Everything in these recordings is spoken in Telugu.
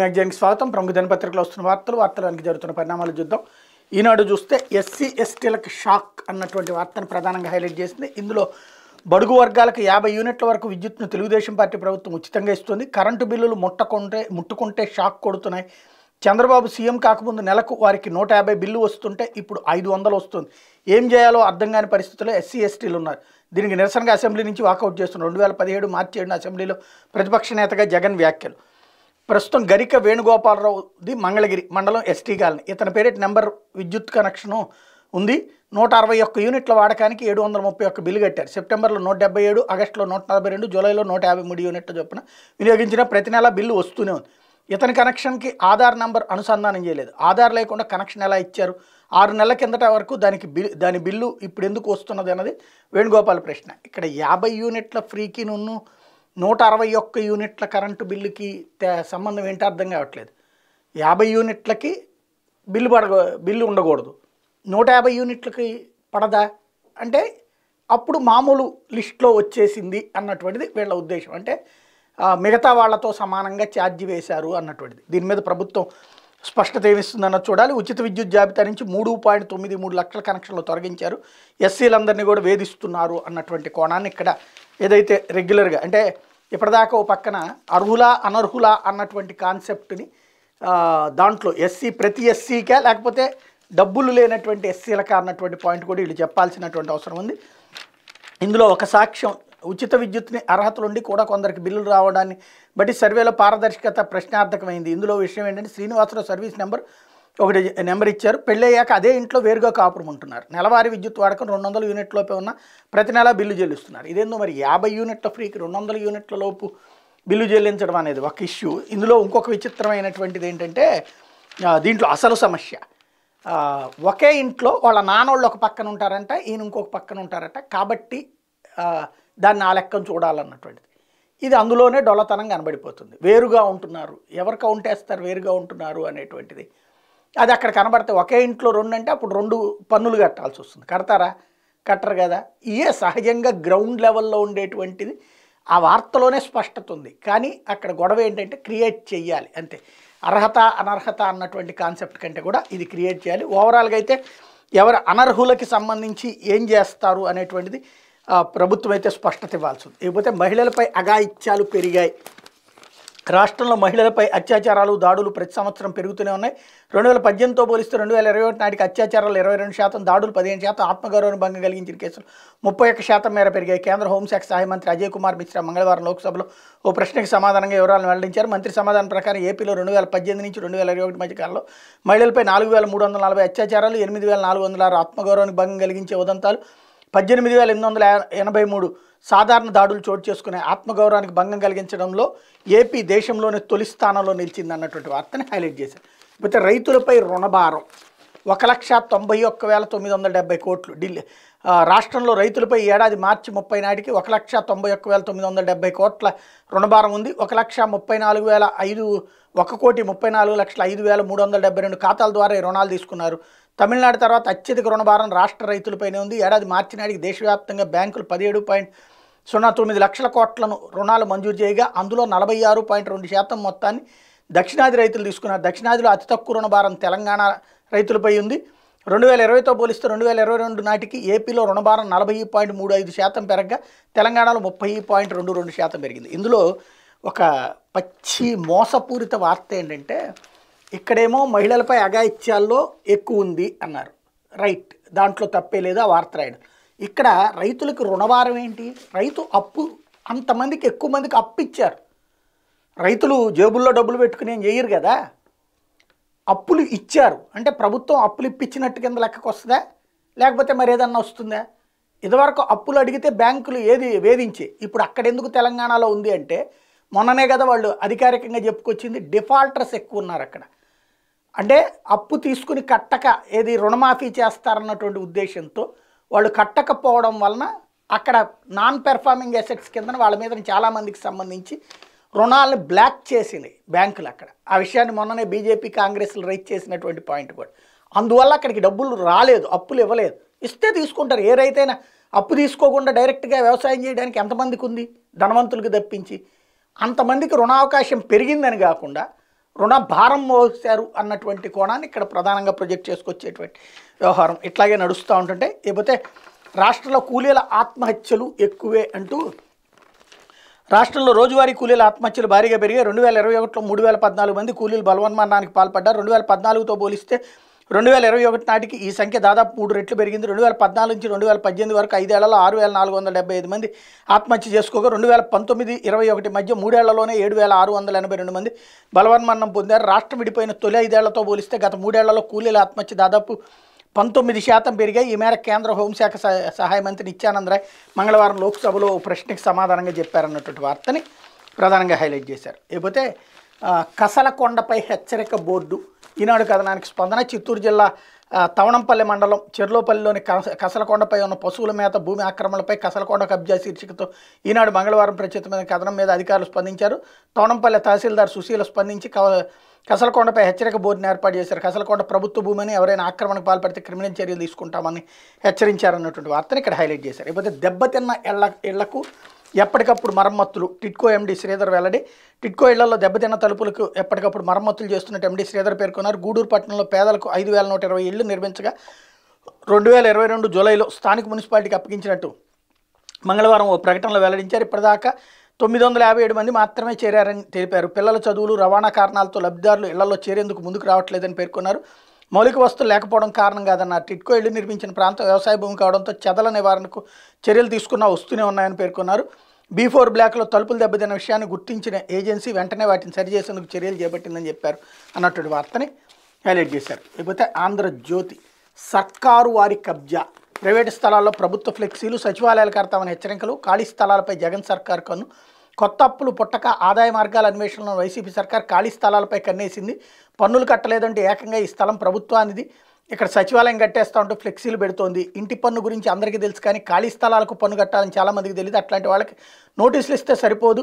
మ్యాగజైన్కి స్వాగతం ప్రముఖ దినపత్రికలు వస్తున్న వార్తలు వార్తలానికి జరుగుతున్న పరిణామాలు చూద్దాం ఈనాడు చూస్తే ఎస్సీ ఎస్టీలకు షాక్ అన్నటువంటి వార్తను ప్రధానంగా హైలైట్ చేసింది ఇందులో బడుగు వర్గాలకు యాభై యూనిట్ల వరకు విద్యుత్ను తెలుగుదేశం పార్టీ ప్రభుత్వం ఉచితంగా ఇస్తుంది కరెంటు బిల్లులు ముట్టకుంటే ముట్టుకుంటే షాక్ కొడుతున్నాయి చంద్రబాబు సీఎం కాకముందు నెలకు వారికి నూట యాభై బిల్లు వస్తుంటే ఇప్పుడు ఐదు వందలు వస్తుంది ఏం చేయాలో అర్థం కాని పరిస్థితుల్లో ఎస్సీ ఎస్టీలు ఉన్నారు దీనికి నిరసనగా అసెంబ్లీ నుంచి వాకౌట్ చేస్తున్నారు రెండు వేల పదిహేడు మార్చి ఏడున అసెంబ్లీలో ప్రతిపక్ష నేతగా జగన్ వ్యాఖ్యలు ప్రస్తుతం గరిక వేణుగోపాలరావుది మంగళగిరి మండలం ఎస్టీ కాలనీ ఇతని పేరిట నెంబర్ విద్యుత్ కనెక్షను ఉంది నూట అరవై ఒక్క యూనిట్ల వాడకానికి ఏడు వందల ముప్పై ఒక్క బిల్లు కట్టారు సెప్టెంబర్లో నూట డెబ్బై ఏడు ఆగస్టులో నూట నలభై రెండు జూలైలో నూట యాభై మూడు యూనిట్ల చొప్పున వినియోగించిన ప్రతి నెల బిల్లు వస్తూనే ఉంది ఇతని కనెక్షన్కి ఆధార్ నెంబర్ అనుసంధానం చేయలేదు ఆధార్ లేకుండా కనెక్షన్ ఎలా ఇచ్చారు ఆరు నెలల కిందట వరకు దానికి బిల్ దాని బిల్లు ఇప్పుడు ఎందుకు వస్తున్నది అన్నది వేణుగోపాల్ ప్రశ్న ఇక్కడ యాభై యూనిట్ల ఫ్రీకి నున్ను నూట అరవై ఒక్క యూనిట్ల కరెంటు బిల్లుకి సంబంధం ఏంటో అర్థం కావట్లేదు యాభై యూనిట్లకి బిల్లు పడ బిల్లు ఉండకూడదు నూట యాభై యూనిట్లకి పడదా అంటే అప్పుడు మామూలు లిస్ట్లో వచ్చేసింది అన్నటువంటిది వీళ్ళ ఉద్దేశం అంటే మిగతా వాళ్ళతో సమానంగా ఛార్జీ వేశారు అన్నటువంటిది దీని మీద ప్రభుత్వం స్పష్టత ఏమిస్తుందన్న చూడాలి ఉచిత విద్యుత్ జాబితా నుంచి మూడు పాయింట్ తొమ్మిది మూడు లక్షల కనెక్షన్లు తొలగించారు ఎస్సీలందరినీ కూడా వేధిస్తున్నారు అన్నటువంటి కోణాన్ని ఇక్కడ ఏదైతే రెగ్యులర్గా అంటే ఇప్పటిదాకా ఓ పక్కన అర్హుల అనర్హుల అన్నటువంటి కాన్సెప్ట్ని దాంట్లో ఎస్సీ ప్రతి ఎస్సీకే లేకపోతే డబ్బులు లేనటువంటి ఎస్సీలకా అన్నటువంటి పాయింట్ కూడా వీళ్ళు చెప్పాల్సినటువంటి అవసరం ఉంది ఇందులో ఒక సాక్ష్యం ఉచిత విద్యుత్ని ఉండి కూడా కొందరికి బిల్లులు రావడాన్ని బట్టి సర్వేలో పారదర్శకత ప్రశ్నార్థకమైంది ఇందులో విషయం ఏంటంటే శ్రీనివాసరావు సర్వీస్ నెంబర్ ఒకటి నెంబర్ ఇచ్చారు పెళ్ళయ్యాక అదే ఇంట్లో వేరుగా కాపురం ఉంటున్నారు నెలవారీ విద్యుత్ వాడకం రెండు వందల యూనిట్లలోపే ఉన్న ప్రతి నెలా బిల్లు చెల్లిస్తున్నారు ఇదేందో మరి యాభై యూనిట్ల ఫ్రీకి రెండు వందల యూనిట్ల లోపు బిల్లు చెల్లించడం అనేది ఒక ఇష్యూ ఇందులో ఇంకొక విచిత్రమైనటువంటిది ఏంటంటే దీంట్లో అసలు సమస్య ఒకే ఇంట్లో వాళ్ళ నాన్నోళ్ళు ఒక పక్కన ఉంటారంట ఈయన ఇంకొక పక్కన ఉంటారట కాబట్టి దాన్ని ఆ లెక్కను చూడాలన్నటువంటిది ఇది అందులోనే డొలతనం కనబడిపోతుంది వేరుగా ఉంటున్నారు ఎవరు కౌంట్ వేస్తారు వేరుగా ఉంటున్నారు అనేటువంటిది అది అక్కడ కనబడితే ఒకే ఇంట్లో రెండు అంటే అప్పుడు రెండు పన్నులు కట్టాల్సి వస్తుంది కడతారా కట్టరు కదా ఇయే సహజంగా గ్రౌండ్ లెవెల్లో ఉండేటువంటిది ఆ వార్తలోనే స్పష్టత ఉంది కానీ అక్కడ గొడవ ఏంటంటే క్రియేట్ చేయాలి అంతే అర్హత అనర్హత అన్నటువంటి కాన్సెప్ట్ కంటే కూడా ఇది క్రియేట్ చేయాలి ఓవరాల్గా అయితే ఎవరు అనర్హులకి సంబంధించి ఏం చేస్తారు అనేటువంటిది ప్రభుత్వం అయితే స్పష్టత ఇవ్వాల్సి ఉంది ఇకపోతే మహిళలపై అగాయిత్యాలు పెరిగాయి రాష్ట్రంలో మహిళలపై అత్యాచారాలు దాడులు ప్రతి సంవత్సరం పెరుగుతూనే ఉన్నాయి రెండు వేల పద్దెనిమిదితో పోలిస్తే రెండు వేల ఇరవై ఒకటి నాటికి అత్యాచారాలు ఇరవై రెండు శాతం దాడులు పదిహేను శాతం ఆత్మగౌరవం భంగం కలిగించిన కేసులు ముప్పై ఒక్క శాతం మేర పెరిగాయి కేంద్ర హోంశాఖ సహాయ మంత్రి అజయ్ కుమార్ మిశ్రా మంగళవారం లోక్సభలో ఓ ప్రశ్నకు సమాధానంగా వివరాలను వెల్లడించారు మంత్రి సమాధానం ప్రకారం ఏపీలో రెండు వేల పద్దెనిమిది నుంచి రెండు వేల ఇరవై ఒకటి మధ్య కాలంలో మహిళలపై నాలుగు వేల మూడు వందల నలభై అత్యాచారాలు ఎనిమిది వేల నాలుగు వందల ఆరు ఆత్మగౌరవానికి భంగం కలిగించే ఉదంతాలు పద్దెనిమిది వేల ఎనిమిది వందల ఎనభై మూడు సాధారణ దాడులు చోటు చేసుకునే ఆత్మగౌరవానికి భంగం కలిగించడంలో ఏపీ దేశంలోనే తొలి స్థానంలో నిలిచింది అన్నటువంటి వార్తని హైలైట్ చేశారు ఇకపోతే రైతులపై రుణభారం ఒక లక్ష తొంభై ఒక్క వేల తొమ్మిది వందల డెబ్బై కోట్లు ఢిల్లీ రాష్ట్రంలో రైతులపై ఏడాది మార్చి ముప్పై నాటికి ఒక లక్ష తొంభై ఒక్క వేల తొమ్మిది వందల డెబ్బై కోట్ల రుణభారం ఉంది ఒక లక్ష ముప్పై నాలుగు వేల ఐదు ఒక కోటి ముప్పై నాలుగు లక్షల ఐదు వేల మూడు వందల డెబ్బై రెండు ఖాతాల ద్వారా రుణాలు తీసుకున్నారు తమిళనాడు తర్వాత అత్యధిక రుణభారం రాష్ట్ర రైతులపైనే ఉంది ఏడాది మార్చి నాటికి దేశవ్యాప్తంగా బ్యాంకులు పదిహేడు పాయింట్ సున్నా తొమ్మిది లక్షల కోట్లను రుణాలు మంజూరు చేయగా అందులో నలభై ఆరు పాయింట్ రెండు శాతం మొత్తాన్ని దక్షిణాది రైతులు తీసుకున్నారు దక్షిణాదిలో అతి తక్కువ రుణభారం తెలంగాణ రైతులపై ఉంది రెండు వేల ఇరవైతో పోలిస్తే రెండు వేల ఇరవై రెండు నాటికి ఏపీలో రుణభారం నలభై పాయింట్ మూడు ఐదు శాతం పెరగగా తెలంగాణలో ముప్పై పాయింట్ రెండు రెండు శాతం పెరిగింది ఇందులో ఒక పచ్చి మోసపూరిత వార్త ఏంటంటే ఇక్కడేమో మహిళలపై అఘాయిత్యాల్లో ఎక్కువ ఉంది అన్నారు రైట్ దాంట్లో తప్పే లేదా వార్త రాయడం ఇక్కడ రైతులకు రుణభారం ఏంటి రైతు అప్పు అంతమందికి ఎక్కువ మందికి అప్పు ఇచ్చారు రైతులు జేబుల్లో డబ్బులు పెట్టుకుని ఏం చేయరు కదా అప్పులు ఇచ్చారు అంటే ప్రభుత్వం అప్పులు ఇప్పించినట్టు కింద లెక్కకు వస్తుందా లేకపోతే మరి ఏదన్నా వస్తుందా ఇదివరకు అప్పులు అడిగితే బ్యాంకులు ఏది వేధించే ఇప్పుడు అక్కడెందుకు తెలంగాణలో ఉంది అంటే మొన్ననే కదా వాళ్ళు అధికారికంగా చెప్పుకొచ్చింది డిఫాల్టర్స్ ఎక్కువ ఉన్నారు అక్కడ అంటే అప్పు తీసుకుని కట్టక ఏది రుణమాఫీ చేస్తారన్నటువంటి ఉద్దేశంతో వాళ్ళు కట్టకపోవడం వలన అక్కడ నాన్ పెర్ఫార్మింగ్ అసెట్స్ కింద వాళ్ళ మీద చాలామందికి సంబంధించి రుణాలను బ్లాక్ చేసింది బ్యాంకులు అక్కడ ఆ విషయాన్ని మొన్ననే బీజేపీ కాంగ్రెస్లు రైట్ చేసినటువంటి పాయింట్ కూడా అందువల్ల అక్కడికి డబ్బులు రాలేదు అప్పులు ఇవ్వలేదు ఇస్తే తీసుకుంటారు ఏ అప్పు తీసుకోకుండా డైరెక్ట్గా వ్యవసాయం చేయడానికి ఎంతమందికి ఉంది ధనవంతులకు తప్పించి అంతమందికి రుణావకాశం పెరిగిందని కాకుండా రుణ భారం మోసారు అన్నటువంటి కోణాన్ని ఇక్కడ ప్రధానంగా ప్రొజెక్ట్ చేసుకొచ్చేటువంటి వ్యవహారం ఇట్లాగే నడుస్తూ ఉంటుంటే లేకపోతే రాష్ట్రంలో కూలీల ఆత్మహత్యలు ఎక్కువే అంటూ రాష్ట్రంలో రోజువారీ కూలీల ఆత్మహత్యలు భారీగా పెరిగాయి రెండు వేల ఇరవై ఒకటిలో మూడు వేల పద్నాలుగు మంది కూలీలు బలవన్మరణానికి పాల్పడ్డారు రెండు వేల పద్నాలుగుతో పోలిస్తే రెండు వేల ఇరవై ఒకటి నాటికి ఈ సంఖ్య దాదాపు మూడు రెట్లు పెరిగింది రెండు వేల పద్నాలుగు నుంచి రెండు వేల పద్దెనిమిది వరకు ఐదేళ్లలో ఆరు వేల నాలుగు వందల డెబ్బై ఐదు మంది ఆత్మహత్య చేసుకోగా రెండు వేల పంతొమ్మిది ఇరవై ఒకటి మధ్య మూడేళ్లలోనే ఏడు వేల ఆరు వందల ఎనభై రెండు మంది బలవన్మరణం పొందారు రాష్ట్రం విడిపోయిన తొలి ఐదేళ్లతో పోలిస్తే గత మూడేళ్లలో కూలీల ఆత్మహత్య దాదాపు పంతొమ్మిది శాతం పెరిగాయి ఈ మేర కేంద్ర హోంశాఖ సహాయ మంత్రి నిత్యానంద రాయ్ మంగళవారం లోక్సభలో ప్రశ్నకు సమాధానంగా చెప్పారన్నటువంటి వార్తని ప్రధానంగా హైలైట్ చేశారు లేకపోతే కసలకొండపై హెచ్చరిక బోర్డు ఈనాడు కథనానికి స్పందన చిత్తూరు జిల్లా తవణంపల్లి మండలం చెర్లోపల్లిలోని కసలకొండపై ఉన్న పశువుల మేత భూమి ఆక్రమణలపై కసలకొండ కబ్జా శీర్షికతో ఈనాడు మంగళవారం ప్రచురితమైన కథనం మీద అధికారులు స్పందించారు తవణంపల్లి తహసీల్దార్ సుశీల స్పందించి కసలకొండపై హెచ్చరిక బోర్డును ఏర్పాటు చేశారు కసలకొండ ప్రభుత్వ భూమిని ఎవరైనా ఆక్రమణకు పాల్పడితే క్రిమినల్ చర్యలు తీసుకుంటామని హెచ్చరించారన్నటువంటి వార్తను ఇక్కడ హైలైట్ చేశారు ఇకపోతే దెబ్బతిన్న ఇళ్ల ఇళ్లకు ఎప్పటికప్పుడు మరమ్మతులు టిట్కో ఎండి శ్రీధర్ వెల్లడి టిట్కో ఇళ్లలో దెబ్బతిన్న తలుపులకు ఎప్పటికప్పుడు మరమ్మతులు చేస్తున్నట్టు ఎండి శ్రీధర్ పేర్కొన్నారు గూడూరు పట్టణంలో పేదలకు ఐదు వేల నూట ఇరవై ఇళ్లు నిర్మించగా రెండు వేల ఇరవై రెండు జూలైలో స్థానిక మున్సిపాలిటీకి అప్పగించినట్టు మంగళవారం ఓ ప్రకటనలో వెల్లడించారు ఇప్పటిదాకా తొమ్మిది వందల యాభై ఏడు మంది మాత్రమే చేరారని తెలిపారు పిల్లల చదువులు రవాణా కారణాలతో లబ్ధిదారులు ఇళ్లలో చేరేందుకు ముందుకు రావట్లేదని పేర్కొన్నారు మౌలిక వస్తువులు లేకపోవడం కారణం కాదన్న టిట్కో ఇళ్లు నిర్మించిన ప్రాంతం వ్యవసాయ భూమి కావడంతో చెదల నివారణకు చర్యలు తీసుకున్నా వస్తూనే ఉన్నాయని పేర్కొన్నారు బీ ఫోర్ బ్లాక్లో తలుపులు దెబ్బతిన్న విషయాన్ని గుర్తించిన ఏజెన్సీ వెంటనే వాటిని సరిచేసేందుకు చర్యలు చేపట్టిందని చెప్పారు అన్నటువంటి వార్తని హైలైట్ చేశారు లేకపోతే ఆంధ్రజ్యోతి సర్కారు వారి కబ్జా ప్రైవేటు స్థలాల్లో ప్రభుత్వ ఫ్లెక్సీలు సచివాలయాలు కడతామని హెచ్చరికలు ఖాళీ స్థలాలపై జగన్ సర్కార్ కన్ను కొత్త అప్పులు పుట్టక ఆదాయ మార్గాల అన్వేషణలో వైసీపీ సర్కార్ ఖాళీ స్థలాలపై కన్నేసింది పన్నులు కట్టలేదంటే ఏకంగా ఈ స్థలం ప్రభుత్వానిది ఇక్కడ సచివాలయం కట్టేస్తా ఉంటూ ఫ్లెక్సీలు పెడుతోంది ఇంటి పన్ను గురించి అందరికీ తెలుసు కానీ ఖాళీ స్థలాలకు పన్ను కట్టాలని చాలామందికి తెలియదు అట్లాంటి వాళ్ళకి నోటీసులు ఇస్తే సరిపోదు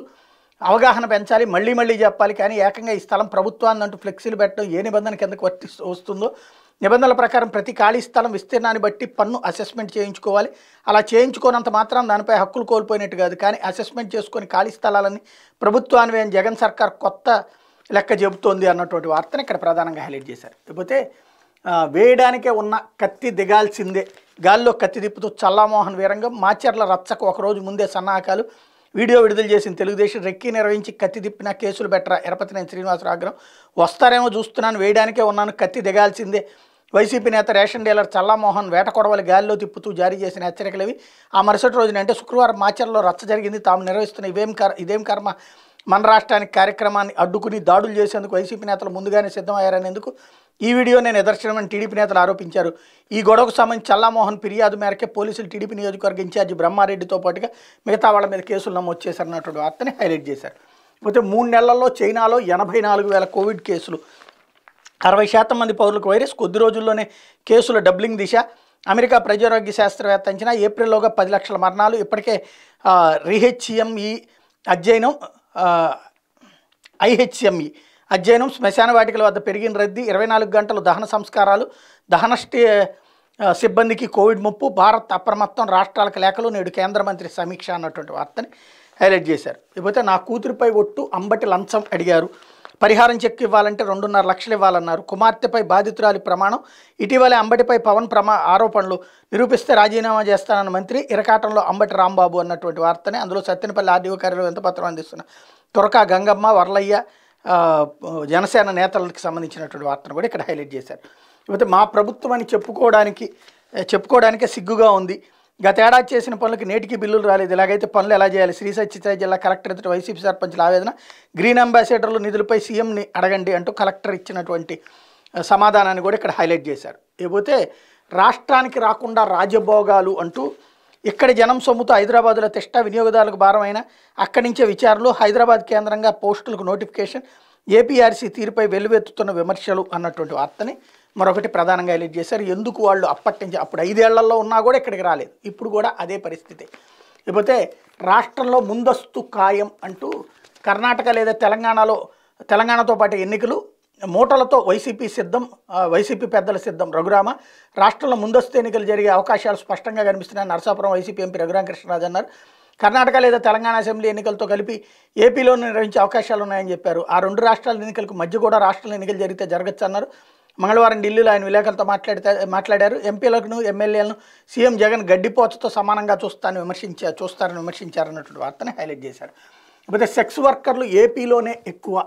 అవగాహన పెంచాలి మళ్ళీ మళ్ళీ చెప్పాలి కానీ ఏకంగా ఈ స్థలం ప్రభుత్వాన్ని అంటూ ఫ్లెక్సీలు పెట్టడం ఏ నిబంధన కిందకు వర్తి వస్తుందో నిబంధనల ప్రకారం ప్రతి ఖాళీ స్థలం విస్తీర్ణాన్ని బట్టి పన్ను అసెస్మెంట్ చేయించుకోవాలి అలా చేయించుకోనంత మాత్రం దానిపై హక్కులు కోల్పోయినట్టు కాదు కానీ అసెస్మెంట్ చేసుకొని ఖాళీ స్థలాలని ప్రభుత్వాన్వయం జగన్ సర్కార్ కొత్త లెక్క చెబుతోంది అన్నటువంటి వార్తను ఇక్కడ ప్రధానంగా హైలైట్ చేశారు లేకపోతే వేయడానికే ఉన్న కత్తి దిగాల్సిందే గాల్లో కత్తి తిప్పుతూ చల్లామోహన్ వీరంగం మాచర్ల రచ్చకు ఒకరోజు ముందే సన్నాహకాలు వీడియో విడుదల చేసిన తెలుగుదేశం రెక్కీ నిర్వహించి కత్తి తిప్పిన కేసులు బెట్టరా ఎరపతినేని శ్రీనివాసరావు ఆగ్రహం వస్తారేమో చూస్తున్నాను వేయడానికే ఉన్నాను కత్తి దిగాల్సిందే వైసీపీ నేత రేషన్ డీలర్ చల్లామోహన్ వేట కొడవలు గాలిలో తిప్పుతూ జారీ చేసిన హెచ్చరికలు ఆ మరుసటి రోజున అంటే శుక్రవారం మాచర్లో రచ్చ జరిగింది తాము నిర్వహిస్తున్న ఇవేం కర్ ఇదేం కర్మ మన రాష్ట్రానికి కార్యక్రమాన్ని అడ్డుకుని దాడులు చేసేందుకు వైసీపీ నేతలు ముందుగానే సిద్ధమయ్యారనేందుకు ఈ వీడియోనే నిదర్శనమని టీడీపీ నేతలు ఆరోపించారు ఈ గొడవకు సంబంధించి చల్లామోహన్ ఫిర్యాదు మేరకే పోలీసులు టీడీపీ నియోజకవర్గ ఇన్ఛార్జి బ్రహ్మారెడ్డితో పాటుగా మిగతా వాళ్ళ మీద కేసులు నమోదు చేశారన్నటువంటి వార్తని హైలైట్ చేశారు పోతే మూడు నెలల్లో చైనాలో ఎనభై నాలుగు వేల కోవిడ్ కేసులు అరవై శాతం మంది పౌరులకు వైరస్ కొద్ది రోజుల్లోనే కేసుల డబ్లింగ్ దిశ అమెరికా ప్రజారోగ్య శాస్త్రవేత్త అంచనా ఏప్రిల్లోగా పది లక్షల మరణాలు ఇప్పటికే రిహెచ్ఎంఈ అధ్యయనం ఐహెచ్ఎంఈ అధ్యయనం శ్మశాన వాటికల వద్ద పెరిగిన రద్దీ ఇరవై నాలుగు గంటలు దహన సంస్కారాలు దహన సిబ్బందికి కోవిడ్ ముప్పు భారత్ అప్రమత్తం రాష్ట్రాలకు లేఖలు నేడు కేంద్ర మంత్రి సమీక్ష అన్నటువంటి వార్తని హైలైట్ చేశారు లేకపోతే నా కూతురిపై ఒట్టు అంబటి లంచం అడిగారు పరిహారం చెక్కు ఇవ్వాలంటే రెండున్నర లక్షలు ఇవ్వాలన్నారు కుమార్తెపై బాధితురాలి ప్రమాణం ఇటీవలే అంబటిపై పవన్ ప్రమా ఆరోపణలు నిరూపిస్తే రాజీనామా చేస్తానన్న మంత్రి ఇరకాటంలో అంబటి రాంబాబు అన్నటువంటి వార్తని అందులో సత్యనపల్లి ఆర్డీఓ కార్యాలయం ఎంత పత్రం అందిస్తున్నారు తురకా గంగమ్మ వరలయ్య జనసేన నేతలకు సంబంధించినటువంటి వార్తను కూడా ఇక్కడ హైలైట్ చేశారు లేకపోతే మా ప్రభుత్వం అని చెప్పుకోవడానికి చెప్పుకోవడానికే సిగ్గుగా ఉంది గతేడాది చేసిన పనులకు నేటికి బిల్లులు రాలేదు ఇలాగైతే పనులు ఎలా చేయాలి శ్రీ సత్యసాయి జిల్లా కలెక్టర్ ఎదుట వైసీపీ సర్పంచ్ల ఆవేదన గ్రీన్ అంబాసిడర్లు నిధులపై సీఎంని అడగండి అంటూ కలెక్టర్ ఇచ్చినటువంటి సమాధానాన్ని కూడా ఇక్కడ హైలైట్ చేశారు ఇకపోతే రాష్ట్రానికి రాకుండా రాజభోగాలు అంటూ ఇక్కడ జనం సొమ్ముతో హైదరాబాద్లో తిష్ట వినియోగదారులకు భారమైన అక్కడి నుంచే విచారణలు హైదరాబాద్ కేంద్రంగా పోస్టులకు నోటిఫికేషన్ ఏపీఆర్సీ తీరుపై వెల్లువెత్తుతున్న విమర్శలు అన్నటువంటి వార్తని మరొకటి ప్రధానంగా హైలైట్ చేశారు ఎందుకు వాళ్ళు అప్పటి నుంచి అప్పుడు ఐదేళ్లలో ఉన్నా కూడా ఇక్కడికి రాలేదు ఇప్పుడు కూడా అదే పరిస్థితి లేకపోతే రాష్ట్రంలో ముందస్తు ఖాయం అంటూ కర్ణాటక లేదా తెలంగాణలో తెలంగాణతో పాటు ఎన్నికలు మూటలతో వైసీపీ సిద్ధం వైసీపీ పెద్దల సిద్ధం రఘురామ రాష్ట్రంలో ముందస్తు ఎన్నికలు జరిగే అవకాశాలు స్పష్టంగా కనిపిస్తున్నాయి నరసాపురం వైసీపీ ఎంపీ రఘురామకృష్ణరాజు అన్నారు కర్ణాటక లేదా తెలంగాణ అసెంబ్లీ ఎన్నికలతో కలిపి ఏపీలో నిర్వహించే అవకాశాలు ఉన్నాయని చెప్పారు ఆ రెండు రాష్ట్రాల ఎన్నికలకు మధ్య కూడా రాష్ట్రాల ఎన్నికలు జరిగితే జరగచ్చు అన్నారు మంగళవారం ఢిల్లీలో ఆయన విలేకరులతో మాట్లాడితే మాట్లాడారు ఎంపీలకు ఎమ్మెల్యేలను సీఎం జగన్ గడ్డిపోతతో సమానంగా చూస్తాను విమర్శించా చూస్తారని విమర్శించారన్నటువంటి వార్తని హైలైట్ చేశారు ఇకపోతే సెక్స్ వర్కర్లు ఏపీలోనే ఎక్కువ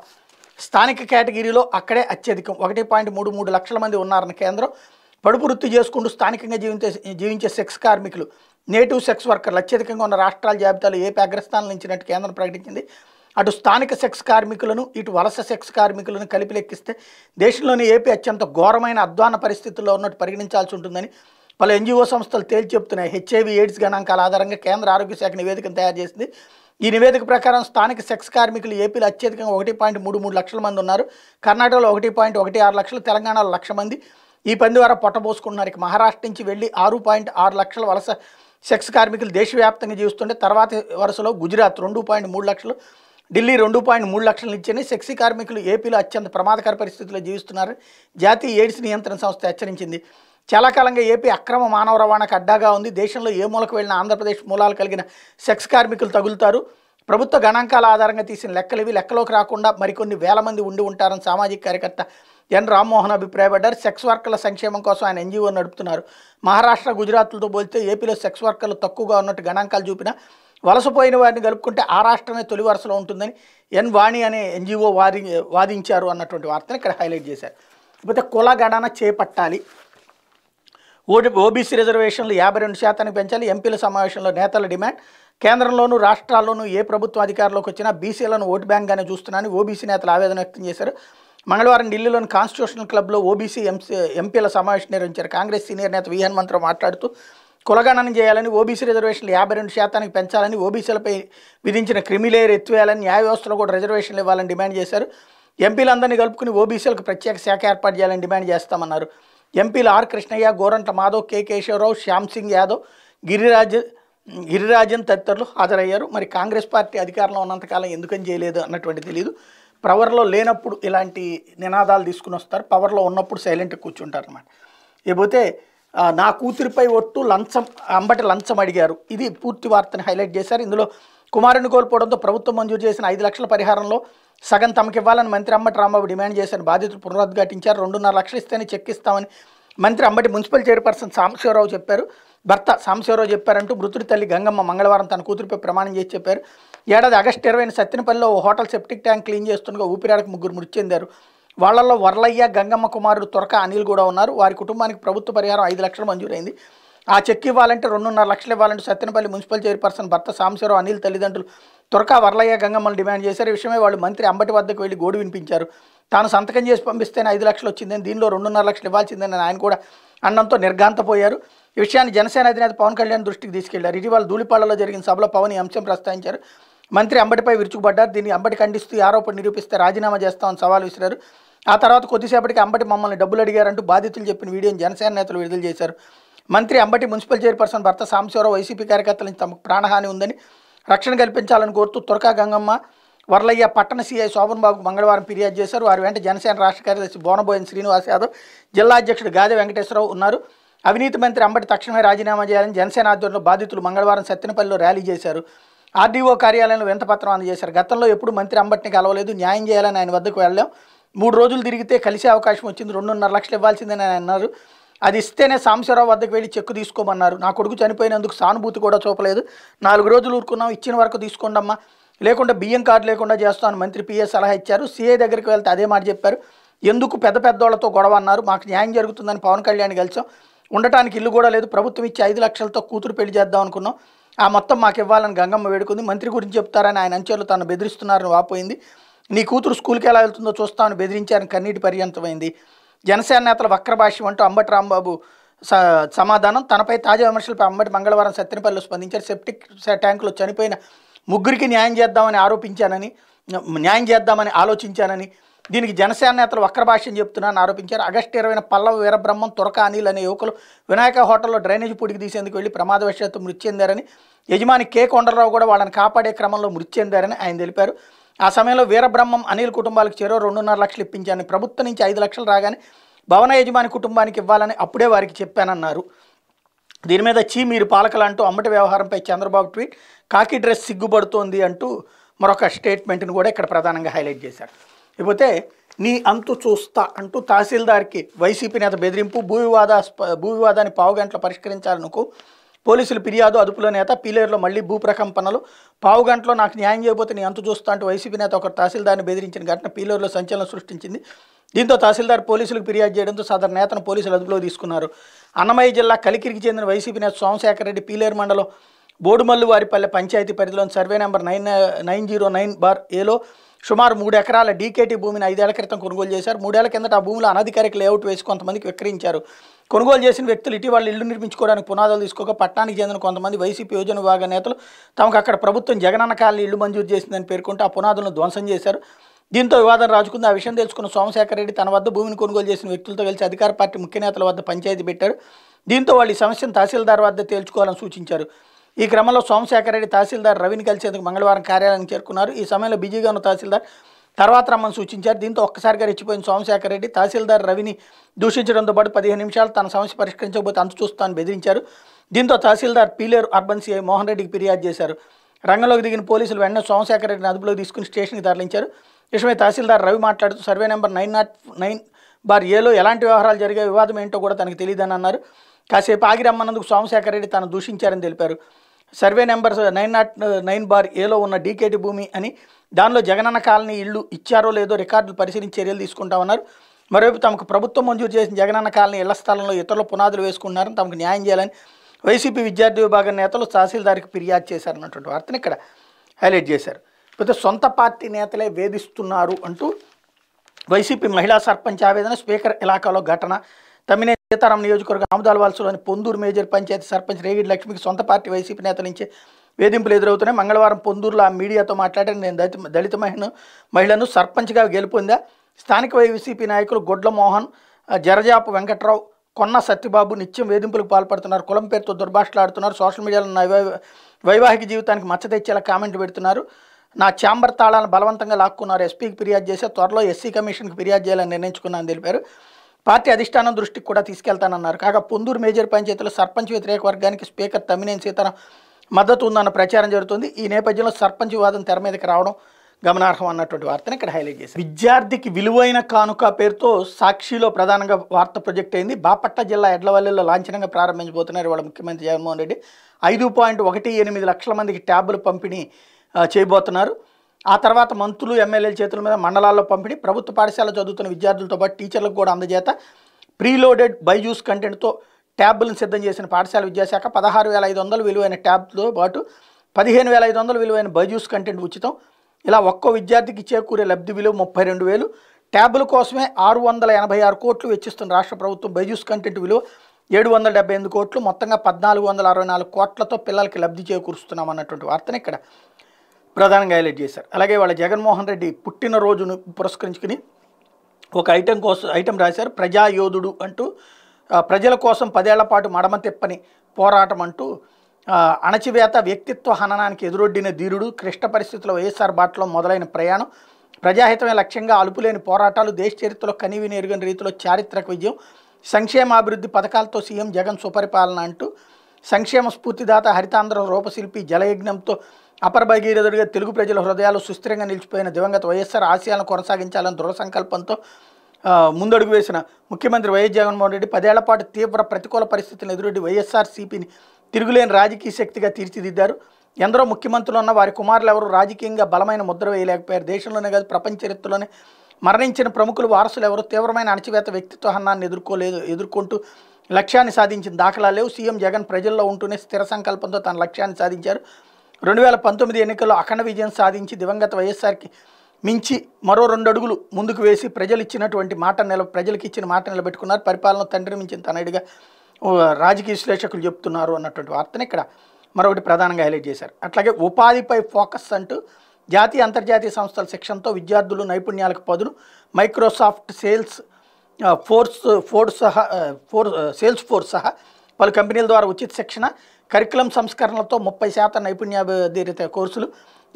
స్థానిక కేటగిరీలో అక్కడే అత్యధికం ఒకటి పాయింట్ మూడు మూడు లక్షల మంది ఉన్నారని కేంద్రం పడుపు వృత్తి చేసుకుంటూ స్థానికంగా జీవించే జీవించే సెక్స్ కార్మికులు నేటివ్ సెక్స్ వర్కర్లు అత్యధికంగా ఉన్న రాష్ట్రాల జాబితాలో ఏపీ అగ్రస్థానం నుంచినట్టు కేంద్రం ప్రకటించింది అటు స్థానిక సెక్స్ కార్మికులను ఇటు వలస సెక్స్ కార్మికులను కలిపి లెక్కిస్తే దేశంలోని ఏపీ అత్యంత ఘోరమైన అధ్వాన పరిస్థితుల్లో ఉన్నట్టు పరిగణించాల్సి ఉంటుందని పలు ఎన్జిఓ సంస్థలు తేల్చి చెప్తున్నాయి హెచ్ఐవి ఎయిడ్స్ గణాంకాల ఆధారంగా కేంద్ర ఆరోగ్య శాఖ నివేదికను తయారు చేసింది ఈ నివేదిక ప్రకారం స్థానిక సెక్స్ కార్మికులు ఏపీలో అత్యధికంగా ఒకటి పాయింట్ మూడు మూడు లక్షల మంది ఉన్నారు కర్ణాటకలో ఒకటి పాయింట్ ఒకటి ఆరు లక్షలు తెలంగాణలో లక్ష మంది ఈ పని ద్వారా పొట్టబోసుకున్నారు మహారాష్ట్ర నుంచి వెళ్ళి ఆరు పాయింట్ ఆరు లక్షల వలస సెక్స్ కార్మికులు దేశవ్యాప్తంగా జీవిస్తుంటే తర్వాత వరుసలో గుజరాత్ రెండు పాయింట్ మూడు లక్షలు ఢిల్లీ రెండు పాయింట్ మూడు లక్షలు ఇచ్చని సెక్సీ కార్మికులు ఏపీలో అత్యంత ప్రమాదకర పరిస్థితుల్లో జీవిస్తున్నారు జాతీయ ఎయిడ్స్ నియంత్రణ సంస్థ హెచ్చరించింది చాలా కాలంగా ఏపీ అక్రమ మానవ రవాణాకు అడ్డాగా ఉంది దేశంలో ఏ మూలకు వెళ్ళిన ఆంధ్రప్రదేశ్ మూలాలు కలిగిన సెక్స్ కార్మికులు తగులుతారు ప్రభుత్వ గణాంకాల ఆధారంగా తీసిన లెక్కలు ఇవి లెక్కలోకి రాకుండా మరికొన్ని వేల మంది ఉండి ఉంటారని సామాజిక కార్యకర్త ఎన్ రామ్మోహన్ అభిప్రాయపడ్డారు సెక్స్ వర్కర్ల సంక్షేమం కోసం ఆయన ఎన్జిఓ నడుపుతున్నారు మహారాష్ట్ర గుజరాత్లతో పోలిస్తే ఏపీలో సెక్స్ వర్కర్లు తక్కువగా ఉన్నట్టు గణాంకాలు చూపినా వలసపోయిన వారిని కలుపుకుంటే ఆ రాష్ట్రమే తొలి వరుసలో ఉంటుందని ఎన్ వాణి అనే ఎన్జిఓ వారి వాదించారు అన్నటువంటి వార్తను ఇక్కడ హైలైట్ చేశారు లేకపోతే కుల గణన చేపట్టాలి ఓటి ఓబీసీ రిజర్వేషన్లు యాభై రెండు శాతానికి పెంచాలి ఎంపీల సమావేశంలో నేతల డిమాండ్ కేంద్రంలోనూ రాష్ట్రాల్లోనూ ఏ ప్రభుత్వ అధికారంలోకి వచ్చినా బీసీలను ఓటు బ్యాంక్గానే చూస్తున్నాను ఓబీసీ నేతలు ఆవేదన వ్యక్తం చేశారు మంగళవారం ఢిల్లీలోని కాన్స్టిట్యూషనల్ క్లబ్లో ఓబీసీ ఎంపీ ఎంపీల సమావేశం నిర్వహించారు కాంగ్రెస్ సీనియర్ నేత వి హనుమంతరావు మాట్లాడుతూ కులగణనం చేయాలని ఓబీసీ రిజర్వేషన్లు యాభై రెండు శాతానికి పెంచాలని ఓబీసీలపై విధించిన క్రిమిలేయర్ ఎత్తివేయాలని న్యాయ వ్యవస్థలో కూడా రిజర్వేషన్లు ఇవ్వాలని డిమాండ్ చేశారు ఎంపీలందరినీ కలుపుకుని ఓబీసీలకు ప్రత్యేక శాఖ ఏర్పాటు చేయాలని డిమాండ్ చేస్తామన్నారు ఎంపీలు ఆర్ కృష్ణయ్య గోరంట మాధవ్ కె కేశవరావు శ్యామ్ సింగ్ యాదవ్ గిరిరాజ్ గిరిరాజన్ తదితరులు హాజరయ్యారు మరి కాంగ్రెస్ పార్టీ అధికారంలో ఉన్నంతకాలం ఎందుకని చేయలేదు అన్నటువంటి తెలియదు పవర్లో లేనప్పుడు ఇలాంటి నినాదాలు తీసుకుని వస్తారు పవర్లో ఉన్నప్పుడు సైలెంట్గా కూర్చుంటారు అన్నమాట ఇకపోతే నా కూతురిపై ఒట్టు లంచం అంబటి లంచం అడిగారు ఇది పూర్తి వార్తని హైలైట్ చేశారు ఇందులో కుమారుని కోల్పోవడంతో ప్రభుత్వం మంజూరు చేసిన ఐదు లక్షల పరిహారంలో సగం తమకివ్వాలని మంత్రి అంబటి రాంబాబు డిమాండ్ చేశారు బాధితులు పునరుద్ఘాటించారు రెండున్నర లక్షలు ఇస్తేనే చెక్ ఇస్తామని మంత్రి అంబటి మున్సిపల్ చైర్పర్సన్ సాంబశివరావు చెప్పారు భర్త సాంబశివరావు చెప్పారంటూ మృతుడి తల్లి గంగమ్మ మంగళవారం తన కూతురిపై ప్రమాణం చేసి చెప్పారు ఏడాది ఆగస్టు ఇరవై సత్తినపల్లిలో ఓ హోటల్ సెప్టిక్ ట్యాంక్ క్లీన్ చేస్తుండగా ఊపిరాడకు ముగ్గురు మృతి చెందారు వాళ్ళల్లో వరలయ్య గంగమ్మ కుమారుడు త్వరక అనిల్ కూడా ఉన్నారు వారి కుటుంబానికి ప్రభుత్వ పరిహారం ఐదు లక్షలు మంజూరైంది ఆ చెక్ ఇవ్వాలంటే రెండున్నర లక్షలు ఇవ్వాలంటే సత్యనపల్లి మున్సిపల్ చైర్పర్సన్ భర్త సాంబశివరావు అనిల్ తల్లిదండ్రులు త్వరక వరలయ్య గంగమ్మను డిమాండ్ చేశారు ఈ విషయమే వాళ్ళు మంత్రి అంబటి వద్దకు వెళ్ళి గోడు వినిపించారు తాను సంతకం చేసి పంపిస్తేనే ఐదు లక్షలు వచ్చిందని దీనిలో రెండున్నర లక్షలు ఇవ్వాల్సిందని ఆయన కూడా అన్నంతో నిర్ఘాంతపోయారు ఈ విషయాన్ని జనసేన అధినేత పవన్ కళ్యాణ్ దృష్టికి తీసుకెళ్లారు ఇటీవల ధూళిపాళ్లలో జరిగిన సభలో పవన్ ఈ అంశం ప్రస్తావించారు మంత్రి అంబటిపై విరుచుకుపడ్డారు దీన్ని అంబటి ఖండిస్తూ ఆరోపణ నిరూపిస్తే రాజీనామా చేస్తామని సవాల్ విసిరారు ఆ తర్వాత కొద్దిసేపటికి అంబటి మమ్మల్ని డబ్బులు అడిగారంటూ బాధితులు చెప్పిన వీడియోని జనసేన నేతలు విడుదల చేశారు మంత్రి అంబటి మున్సిపల్ చైర్పర్సన్ భర్త సాంశివరావు వైసీపీ కార్యకర్తల నుంచి తమకు ప్రాణహాని ఉందని రక్షణ కల్పించాలని కోరుతూ తురకా గంగమ్మ వరలయ్య పట్టణ సీఐ శోభన్ బాబుకు మంగళవారం ఫిర్యాదు చేశారు వారి వెంట జనసేన రాష్ట్ర కార్యదర్శి బోనబోయన్ శ్రీనివాస్ యాదవ్ జిల్లా అధ్యక్షుడు గాజ వెంకటేశ్వరరావు ఉన్నారు అవినీతి మంత్రి అంబటి తక్షణమే రాజీనామా చేయాలని జనసేన ఆధ్వర్యంలో బాధితులు మంగళవారం సత్తెనపల్లిలో ర్యాలీ చేశారు ఆర్డీఓ కార్యాలయంలో వింతపత్రం అందజేశారు గతంలో ఎప్పుడు మంత్రి అంబటిని కలవలేదు న్యాయం చేయాలని ఆయన వద్దకు వెళ్ళాం మూడు రోజులు తిరిగితే కలిసే అవకాశం వచ్చింది రెండున్నర లక్షలు ఇవ్వాల్సిందని ఆయన అన్నారు అది ఇస్తేనే సాంబశివరావు వద్దకు వెళ్ళి చెక్కు తీసుకోమన్నారు నా కొడుకు చనిపోయినందుకు సానుభూతి కూడా చూపలేదు నాలుగు రోజులు ఊరుకున్నాం ఇచ్చిన వరకు తీసుకోండమ్మా లేకుండా బియ్యం కార్డు లేకుండా చేస్తామని మంత్రి పిఏ సలహా ఇచ్చారు సీఏ దగ్గరికి వెళ్తే అదే మాట చెప్పారు ఎందుకు పెద్ద పెద్దోళ్లతో గొడవ అన్నారు మాకు న్యాయం జరుగుతుందని పవన్ కళ్యాణ్ కలిసాం ఉండటానికి ఇల్లు కూడా లేదు ప్రభుత్వం ఇచ్చి ఐదు లక్షలతో కూతురు పెళ్లి చేద్దాం అనుకున్నాం ఆ మొత్తం మాకు ఇవ్వాలని గంగమ్మ వేడుకుంది మంత్రి గురించి చెప్తారని ఆయన అంచెలు తను బెదిరిస్తున్నారని వాపోయింది నీ కూతురు స్కూల్కి ఎలా వెళ్తుందో చూస్తామని బెదిరించారని కన్నీటి పర్యంతమైంది జనసేన నేతల వక్రభాష్యం అంటూ అంబటి రాంబాబు సమాధానం తనపై తాజా విమర్శలపై అంబటి మంగళవారం సత్యనపల్లిలో స్పందించారు సెప్టిక్ ట్యాంకులో చనిపోయిన ముగ్గురికి న్యాయం చేద్దామని ఆరోపించానని న్యాయం చేద్దామని ఆలోచించానని దీనికి జనసేన నేతలు వక్రభాష్యం చెప్తున్నారని ఆరోపించారు ఆగస్టు ఇరవైన పల్లవ వీరబ్రహ్మం తురక అనిల్ అనే యువకులు వినాయక హోటల్లో డ్రైనేజ్ పూడికి తీసేందుకు వెళ్ళి ప్రమాదవశాత్తు మృతి చెందారని యజమాని కే కొండరావు కూడా వాళ్ళని కాపాడే క్రమంలో మృతి చెందారని ఆయన తెలిపారు ఆ సమయంలో వీరబ్రహ్మం అనిల్ కుటుంబాలకు చేరో రెండున్నర లక్షలు ఇప్పించాను ప్రభుత్వం నుంచి ఐదు లక్షలు రాగానే భవన యజమాని కుటుంబానికి ఇవ్వాలని అప్పుడే వారికి చెప్పానన్నారు దీని మీద చీ మీరు అంటూ అమ్మటి వ్యవహారంపై చంద్రబాబు ట్వీట్ కాకి డ్రెస్ సిగ్గుపడుతోంది అంటూ మరొక స్టేట్మెంట్ని కూడా ఇక్కడ ప్రధానంగా హైలైట్ చేశారు ఇకపోతే నీ అంతు చూస్తా అంటూ తహసీల్దార్కి వైసీపీ నేత బెదిరింపు భూ వివాద భూ వివాదాన్ని పావుగంటలు పరిష్కరించాలనుకో పోలీసులు ఫిర్యాదు అదుపులో నేత పీలేరులో మళ్లీ భూప్రకంపనలు పావు గంటలో నాకు న్యాయం చేయబోతే నేను అంతు చూస్తా అంటూ వైసీపీ నేత ఒక తహసీల్దార్ని బెదిరించిన ఘటన పీలేరులో సంచలనం సృష్టించింది దీంతో తహసీల్దార్ పోలీసులకు ఫిర్యాదు చేయడంతో సదరు నేతను పోలీసులు అదుపులో తీసుకున్నారు అన్నమయ్య జిల్లా కలికిరికి చెందిన వైసీపీ నేత సోమశేఖర్ రెడ్డి పీలేరు మండలం బోడుమల్లువారిపల్లె పంచాయతీ పరిధిలోని survey number nine nine zero nine bar ఏలో సుమారు మూడు ఎకరాల డీకేటీ భూమిని ఐదేళ్ల క్రితం కొనుగోలు చేశారు మూడేళ్ల కిందట ఆ భూమిలో అనధికారిక లేఅవుట్ వేసి కొంతమందికి విక్రయించారు కొనుగోలు చేసిన వ్యక్తులు ఇటీవల ఇల్లు నిర్మించుకోవడానికి పునాదులు తీసుకోక పట్టణానికి చెందిన కొంతమంది వైసీపీ యోజన విభాగ నేతలు తమకు అక్కడ ప్రభుత్వం జగనన్న కాలనీ ఇల్లు మంజూరు చేసిందని పేర్కొంటూ ఆ పునాదులను ధ్వంసం చేశారు దీంతో వివాదం రాజుకుంది ఆ విషయం తెలుసుకున్న సోమశేఖర రెడ్డి తన వద్ద భూమిని కొనుగోలు చేసిన వ్యక్తులతో కలిసి అధికార పార్టీ ముఖ్య నేతల వద్ద పంచాయతీ పెట్టారు దీంతో వాళ్ళు ఈ సమస్యను తహసీల్దార్ వద్ద తేల్చుకోవాలని సూచించారు ఈ క్రమంలో సోమశేఖర రెడ్డి తహసీల్దార్ రవిని కలిసేందుకు మంగళవారం కార్యాలయానికి చేరుకున్నారు ఈ సమయంలో బిజీగా ఉన్న తహసీల్దార్ తర్వాత రమ్మని సూచించారు దీంతో ఒక్కసారిగా రెచ్చిపోయిన సోమశేఖర రెడ్డి తహసీల్దార్ రవిని దూషించడంతో పాటు పదిహేను నిమిషాలు తన సమస్య పరిష్కరించకపోతే అంత చూస్తానని బెదిరించారు దీంతో తహసీల్దార్ పీలేరు అర్బన్ సీఐ మోహన్ రెడ్డికి ఫిర్యాదు చేశారు రంగంలోకి దిగిన పోలీసులు వెంటనే సోమశేఖర రెడ్డిని అదుపులో తీసుకుని స్టేషన్కి తరలించారు విషయమై తహసీల్దార్ రవి మాట్లాడుతూ survey number nine nought nine bar ఏలో ఎలాంటి వ్యవహారాలు జరిగే వివాదం ఏంటో కూడా తనకు తెలియదని అన్నారు కాసేపు ఆగి రమ్మన్నందుకు రెడ్డి తాను దూషించారని తెలిపారు survey number nine nought nine bar ఏలో ఉన్న డీకేటి భూమి అని దానిలో జగనన్న కాలనీ ఇళ్ళు ఇచ్చారో లేదో రికార్డులు పరిశీలించి చర్యలు తీసుకుంటామన్నారు మరోవైపు తమకు ప్రభుత్వం మంజూరు చేసిన జగనన్న కాలనీ ఇళ్ల స్థలంలో ఇతరులు పునాదులు వేసుకున్నారని తమకు న్యాయం చేయాలని వైసీపీ విద్యార్థి విభాగం నేతలు తహసీల్దార్కి ఫిర్యాదు చేశారన్నటువంటి వార్తను ఇక్కడ హైలైట్ చేశారు లేకపోతే సొంత పార్టీ నేతలే వేధిస్తున్నారు అంటూ వైసీపీ మహిళా సర్పంచ్ ఆవేదన స్పీకర్ ఇలాకాలో ఘటన తమిళ సీతారాం నియోజకవర్గం ఆముదాలవాల్సులోని పొందూరు మేజర్ పంచాయతీ సర్పంచ్ రేగిడి లక్ష్మికి సొంత పార్టీ వైసీపీ నేతల నుంచి వేధింపులు ఎదురవుతున్నాయి మంగళవారం పొందూరులో ఆ మీడియాతో మాట్లాడిన నేను దళిత దళిత మహిళను మహిళను సర్పంచ్గా గెలుపొందా స్థానిక వైసీపీ నాయకులు గొడ్ల మోహన్ జరజాపు వెంకట్రావు కొన్న సత్యబాబు నిత్యం వేధింపులకు పాల్పడుతున్నారు కులం పేరుతో దుర్భాషలాడుతున్నారు సోషల్ మీడియాలో వైవాహిక జీవితానికి మచ్చ తెచ్చేలా కామెంట్లు పెడుతున్నారు నా ఛాంబర్ తాళాలను బలవంతంగా లాక్కున్నారు ఎస్పీకి ఫిర్యాదు చేసే త్వరలో ఎస్సీ కమిషన్కి ఫిర్యాదు చేయాలని నిర్ణయించుకున్నాను తెలిపారు పార్టీ అధిష్టానం దృష్టికి కూడా తీసుకెళ్తానన్నారు కాగా పొందూరు మేజర్ పంచాయతీలో సర్పంచ్ వ్యతిరేక వర్గానికి స్పీకర్ తమ్మినేని సీతారాం మద్దతు ఉందన్న ప్రచారం జరుగుతుంది ఈ నేపథ్యంలో సర్పంచ్ వివాదం తెర మీదకి రావడం గమనార్హం అన్నటువంటి వార్తను ఇక్కడ హైలైట్ చేశారు విద్యార్థికి విలువైన కానుక పేరుతో సాక్షిలో ప్రధానంగా వార్త ప్రొజెక్ట్ అయింది బాపట్ల జిల్లా ఎడ్లవల్లిలో లాంఛనంగా ప్రారంభించబోతున్నారు వాళ్ళ ముఖ్యమంత్రి జగన్మోహన్ రెడ్డి ఐదు పాయింట్ ఒకటి ఎనిమిది లక్షల మందికి ట్యాబ్లు పంపిణీ చేయబోతున్నారు ఆ తర్వాత మంత్రులు ఎమ్మెల్యేల చేతుల మీద మండలాల్లో పంపిణీ ప్రభుత్వ పాఠశాల చదువుతున్న విద్యార్థులతో పాటు టీచర్లకు కూడా అందజేత ప్రీలోడెడ్ బైజూస్ కంటెంట్తో ట్యాబ్లను సిద్ధం చేసిన పాఠశాల విద్యాశాఖ పదహారు వేల ఐదు వందలు విలువైన ట్యాబ్తో పాటు పదిహేను వేల ఐదు వందలు విలువైన బైజూస్ కంటెంట్ ఉచితం ఇలా ఒక్కో విద్యార్థికి చేకూరే లబ్ధి విలువ ముప్పై రెండు వేలు ట్యాబ్ల కోసమే ఆరు వందల ఎనభై ఆరు కోట్లు వెచ్చిస్తున్న రాష్ట్ర ప్రభుత్వం బైజూస్ కంటెంట్ విలువ ఏడు వందల డెబ్బై ఎనిమిది కోట్లు మొత్తంగా పద్నాలుగు వందల అరవై నాలుగు కోట్లతో పిల్లలకి లబ్ధి చేకూరుస్తున్నాం అన్నటువంటి వార్తను ఇక్కడ ప్రధానంగా హైలైట్ చేశారు అలాగే వాళ్ళ జగన్మోహన్ రెడ్డి పుట్టినరోజును పురస్కరించుకుని ఒక ఐటెం కోసం ఐటెం రాశారు ప్రజాయోధుడు అంటూ ప్రజల కోసం పదేళ్ల పాటు మడమ తెప్పని పోరాటం అంటూ అణచివేత వ్యక్తిత్వ హననానికి ఎదురొడ్డిన ధీరుడు క్లిష్ట పరిస్థితుల వైఎస్ఆర్ బాటలో మొదలైన ప్రయాణం ప్రజాహితమే లక్ష్యంగా అలుపులేని పోరాటాలు దేశ చరిత్రలో కనివి నేరుగని రీతిలో చారిత్రక విజయం సంక్షేమాభివృద్ధి పథకాలతో సీఎం జగన్ సుపరిపాలన అంటూ సంక్షేమ స్ఫూర్తిదాత హరితాంధ్ర రూపశిల్పి జలయజ్ఞంతో అపర భగీరథుడిగా తెలుగు ప్రజల హృదయాలు సుస్థిరంగా నిలిచిపోయిన దివంగత వైఎస్ఆర్ ఆశయాలను కొనసాగించాలని దృఢ సంకల్పంతో ముందడుగు వేసిన ముఖ్యమంత్రి వైఎస్ జగన్మోహన్ రెడ్డి పదేళ్ల పాటు తీవ్ర ప్రతికూల పరిస్థితులను ఎదురెడ్డి వైఎస్ఆర్సీపీని తిరుగులేని రాజకీయ శక్తిగా తీర్చిదిద్దారు ఎందరో ముఖ్యమంత్రులు ఉన్న వారి కుమారులు ఎవరు రాజకీయంగా బలమైన ముద్ర వేయలేకపోయారు దేశంలోనే కాదు ప్రపంచ చరిత్రలోనే మరణించిన ప్రముఖులు వారసులు ఎవరు తీవ్రమైన అణచివేత వ్యక్తిత్వ హన్నాన్ని ఎదుర్కోలేదు ఎదుర్కొంటూ లక్ష్యాన్ని సాధించిన దాఖలా లేవు సీఎం జగన్ ప్రజల్లో ఉంటూనే స్థిర సంకల్పంతో తన లక్ష్యాన్ని సాధించారు రెండు వేల పంతొమ్మిది ఎన్నికల్లో అఖండ విజయం సాధించి దివంగత వైఎస్ఆర్కి మించి మరో రెండు అడుగులు ముందుకు వేసి ప్రజలు ఇచ్చినటువంటి మాట నిల ప్రజలకు ఇచ్చిన మాట నిలబెట్టుకున్నారు పరిపాలన తండ్రి మించిన తనడిగా రాజకీయ విశ్లేషకులు చెప్తున్నారు అన్నటువంటి వార్తను ఇక్కడ మరొకటి ప్రధానంగా హైలైట్ చేశారు అట్లాగే ఉపాధిపై ఫోకస్ అంటూ జాతీయ అంతర్జాతీయ సంస్థల శిక్షణతో విద్యార్థులు నైపుణ్యాలకు పదును మైక్రోసాఫ్ట్ సేల్స్ ఫోర్స్ ఫోర్స్ సహా ఫోర్ సేల్స్ ఫోర్స్ సహా పలు కంపెనీల ద్వారా ఉచిత శిక్షణ కరికులం సంస్కరణలతో ముప్పై శాతం నైపుణ్యాభివృద్ధిత కోర్సులు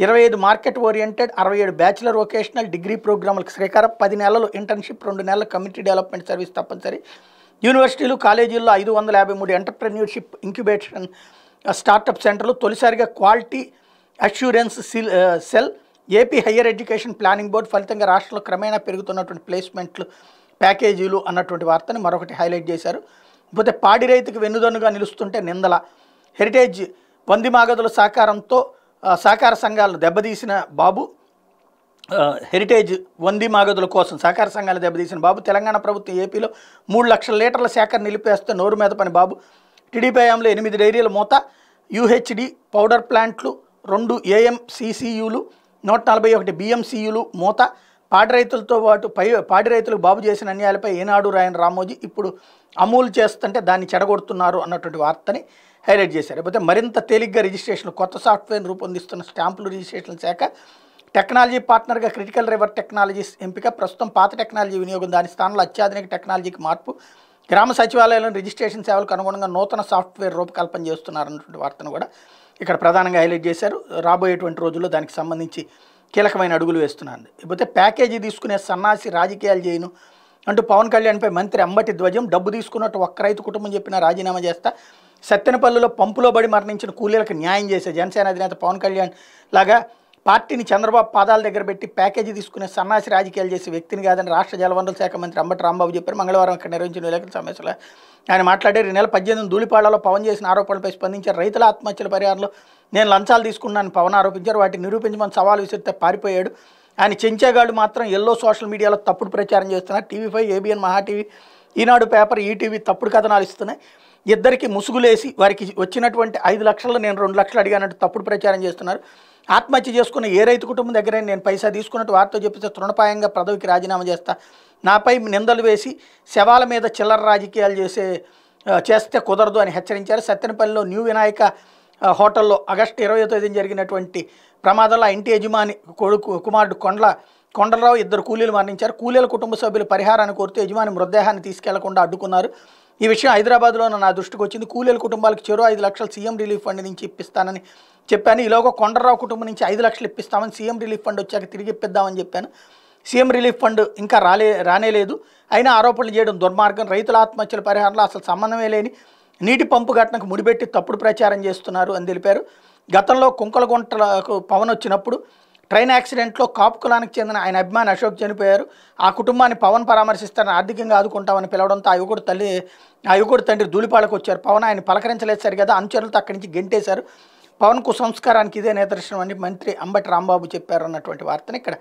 ఇరవై ఐదు మార్కెట్ ఓరియంటెడ్ అరవై ఏడు బ్యాచిలర్ వొకేషనల్ డిగ్రీ ప్రోగ్రాములకు శ్రీకారం పది నెలలు ఇంటర్న్షిప్ రెండు నెలలు కమ్యూనిటీ డెవలప్మెంట్ సర్వీస్ తప్పనిసరి యూనివర్సిటీలు కాలేజీల్లో ఐదు వందల యాభై మూడు ఎంటర్ప్రెన్యూర్షిప్ ఇంక్యుబేషన్ స్టార్టప్ సెంటర్లు తొలిసారిగా క్వాలిటీ అష్యూరెన్స్ సిల్ cell AP higher education planning board ఫలితంగా రాష్ట్రంలో క్రమేణా పెరుగుతున్నటువంటి ప్లేస్మెంట్లు ప్యాకేజీలు అన్నటువంటి వార్తని మరొకటి హైలైట్ చేశారు పోతే పాడి రైతుకు వెన్నుదన్నుగా నిలుస్తుంటే నిందల హెరిటేజ్ వంది మాగదుల సహకారంతో సహకార సంఘాలను దెబ్బతీసిన బాబు హెరిటేజ్ వంది మాగదుల కోసం సహకార సంఘాలు దెబ్బతీసిన బాబు తెలంగాణ ప్రభుత్వం ఏపీలో మూడు లక్షల లీటర్ల సేకరణ నిలిపేస్తే నోరు మీద పని బాబు టీడీపీ హయాంలో ఎనిమిది డైరీల మూత యూహెచ్డి పౌడర్ ప్లాంట్లు రెండు ఏఎంసీసీయులు నూట నలభై ఒకటి బిఎంసీయులు మూత పాడి రైతులతో పాటు పై పాడి రైతులకు బాబు చేసిన అన్యాయాలపై ఏనాడు రాయన రామోజీ ఇప్పుడు అమూలు చేస్తుంటే దాన్ని చెడగొడుతున్నారు అన్నటువంటి వార్తని హైలైట్ చేశారు లేకపోతే మరింత తేలిగ్గా రిజిస్ట్రేషన్ కొత్త సాఫ్ట్వేర్ రూపొందిస్తున్న స్టాంపులు రిజిస్ట్రేషన్ శాఖ టెక్నాలజీ పార్ట్నర్గా క్రిటికల్ రివర్ టెక్నాలజీస్ ఎంపిక ప్రస్తుతం పాత టెక్నాలజీ వినియోగం దాని స్థానంలో అత్యాధునిక టెక్నాలజీకి మార్పు గ్రామ సచివాలయంలో రిజిస్ట్రేషన్ సేవలకు అనుగుణంగా నూతన సాఫ్ట్వేర్ రూపకల్పన చేస్తున్నారన్నటువంటి వార్తను కూడా ఇక్కడ ప్రధానంగా హైలైట్ చేశారు రాబోయేటువంటి రోజుల్లో దానికి సంబంధించి కీలకమైన అడుగులు వేస్తున్నాను లేకపోతే ప్యాకేజీ తీసుకునే సన్నాసి రాజకీయాలు చేయను అంటూ పవన్ కళ్యాణ్పై మంత్రి అంబటి ధ్వజం డబ్బు తీసుకున్నట్టు ఒక్క రైతు కుటుంబం చెప్పినా రాజీనామా చేస్తా సత్తెనపల్లిలో పంపులో బడి మరణించిన కూలీలకు న్యాయం చేసే జనసేన అధినేత పవన్ కళ్యాణ్ లాగా పార్టీని చంద్రబాబు పాదాల దగ్గర పెట్టి ప్యాకేజీ తీసుకునే సన్నాసి రాజకీయాలు చేసే వ్యక్తిని కాదని రాష్ట్ర జలవనరుల శాఖ మంత్రి అంబటి రాంబాబు చెప్పారు మంగళవారం ఇక్కడ నిర్వహించిన విలేకరుల సమావేశంలో ఆయన మాట్లాడారు ఈ నెల పద్దెనిమిది ధూళిపాళ్లలో పవన్ చేసిన ఆరోపణలపై స్పందించారు రైతుల ఆత్మహత్యల పరిహారంలో నేను లంచాలు తీసుకున్నాను పవన్ ఆరోపించారు వాటిని నిరూపించమని సవాలు విసిరితే పారిపోయాడు ఆయన చెంచేగాడు మాత్రం ఎల్లో సోషల్ మీడియాలో తప్పుడు ప్రచారం చేస్తున్నారు TV five ABN Maha TV Eenadu paper ETV తప్పుడు కథనాలు ఇస్తున్నాయి ఇద్దరికి ముసుగులేసి వారికి వచ్చినటువంటి ఐదు లక్షలు నేను రెండు లక్షలు అడిగానంటే తప్పుడు ప్రచారం చేస్తున్నారు ఆత్మహత్య చేసుకున్న ఏ రైతు కుటుంబం దగ్గర నేను పైసా తీసుకున్నట్టు వారితో చెప్పితే తృణపాయంగా పదవికి రాజీనామా చేస్తా నాపై నిందలు వేసి శవాల మీద చిల్లర రాజకీయాలు చేసే చేస్తే కుదరదు అని హెచ్చరించారు సత్యనపల్లిలో న్యూ వినాయక హోటల్లో ఆగస్టు ఇరవై తేదీన జరిగినటువంటి ప్రమాదంలో ఇంటి యజమాని కొడుకు కుమారుడు కొండ్ల కొండలరావు ఇద్దరు కూలీలు మరణించారు కూలీల కుటుంబ సభ్యులు పరిహారాన్ని కోరుతూ యజమాని మృతదేహాన్ని తీసుకెళ్లకుండా అడ్డుకున్నారు ఈ విషయం హైదరాబాద్లో నా దృష్టికి వచ్చింది కూలీల కుటుంబాలకు చెరో ఐదు లక్షలు సీఎం రిలీఫ్ ఫండ్ నుంచి ఇప్పిస్తానని చెప్పాను ఈలోగా కొండరావు కుటుంబం నుంచి ఐదు లక్షలు ఇప్పిస్తామని సీఎం రిలీఫ్ ఫండ్ వచ్చాక తిరిగి ఇప్పిద్దామని చెప్పాను సీఎం రిలీఫ్ ఫండ్ ఇంకా రాలే రానేలేదు అయినా ఆరోపణలు చేయడం దుర్మార్గం రైతుల ఆత్మహత్యల పరిహారంలో అసలు సంబంధమే లేని నీటి పంపు ఘటనకు ముడిపెట్టి తప్పుడు ప్రచారం చేస్తున్నారు అని తెలిపారు గతంలో కుంకలగుంటలకు పవన్ వచ్చినప్పుడు ట్రైన్ యాక్సిడెంట్లో కాపు కులానికి చెందిన ఆయన అభిమాని అశోక్ చనిపోయారు ఆ కుటుంబాన్ని పవన్ పరామర్శిస్తారని ఆర్థికంగా ఆదుకుంటామని పిలవడంతో ఆ యువకుడు తల్లి ఆ యువకుడు తండ్రి ధూళిపాలకు వచ్చారు పవన్ ఆయన పలకరించలేదు సరిగదా అనుచరులతో అక్కడి నుంచి గెంటేశారు పవన్ కుసంస్కారానికి ఇదే నిదర్శనం అని మంత్రి అంబటి రాంబాబు చెప్పారు అన్నటువంటి వార్తను ఇక్కడ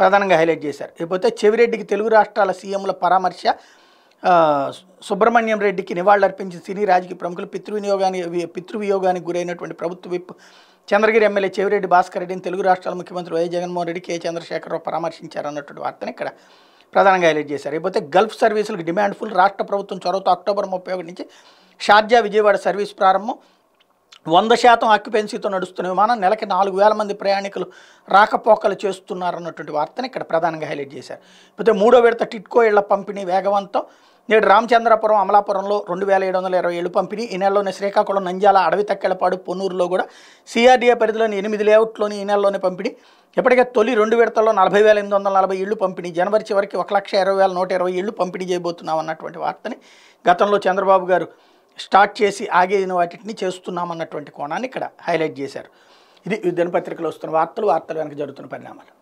ప్రధానంగా హైలైట్ చేశారు ఇకపోతే చెవిరెడ్డికి తెలుగు రాష్ట్రాల సీఎంల పరామర్శ సుబ్రహ్మణ్యం రెడ్డికి నివాళులర్పించిన సినీ రాజకీయ ప్రముఖులు పితృవినియోగానికి పితృవియోగానికి గురైనటువంటి ప్రభుత్వ విప్ చంద్రగిరి ఎమ్మెల్యే చెవిరెడ్డి భాస్కర్ రెడ్డిని తెలుగు రాష్ట్రాల ముఖ్యమంత్రి వైఎస్ జగన్మోహన్ రెడ్డి కె చంద్రశేఖరరావు పరామర్శించారు అన్నటువంటి వార్తను ఇక్కడ ప్రధానంగా హైలైట్ చేశారు ఇకపోతే గల్ఫ్ సర్వీసులకు డిమాండ్ ఫుల్ రాష్ట్ర ప్రభుత్వం చొరవతో అక్టోబర్ ముప్పై ఒకటి నుంచి షార్జా విజయవాడ సర్వీస్ ప్రారంభం వంద శాతం ఆక్యుపెన్సీతో నడుస్తున్న విమానం నెలకి నాలుగు వేల మంది ప్రయాణికులు రాకపోకలు చేస్తున్నారు అన్నటువంటి వార్తను ఇక్కడ ప్రధానంగా హైలైట్ చేశారు అయితే మూడో విడత టిట్కో ఇళ్ల పంపిణీ వేగవంతం నేడు రామచంద్రపురం అమలాపురంలో రెండు వేల ఏడు వందల ఇరవై ఏడు పంపిణీ ఈ నెలలోనే శ్రీకాకుళం నంజాల అడవి తక్కెలపాడు పొన్నూరులో కూడా సిఆర్డీఏ పరిధిలోని ఎనిమిది లేఅవుట్లోని ఈ నెలలోనే పంపిణీ ఇప్పటికే తొలి రెండు విడతల్లో నలభై వేల ఎనిమిది వందల నలభై ఇళ్ళు పంపిణీ జనవరి చివరికి ఒక లక్ష ఇరవై వేల నూట ఇరవై ఇళ్ళు పంపిణీ చేయబోతున్నాం అన్నటువంటి వార్తని గతంలో చంద్రబాబు గారు స్టార్ట్ చేసి ఆగేదిన వాటిని చేస్తున్నామన్నటువంటి కోణాన్ని ఇక్కడ హైలైట్ చేశారు ఇది పత్రికలు వస్తున్న వార్తలు వార్తలు వెనక జరుగుతున్న పరిణామాలు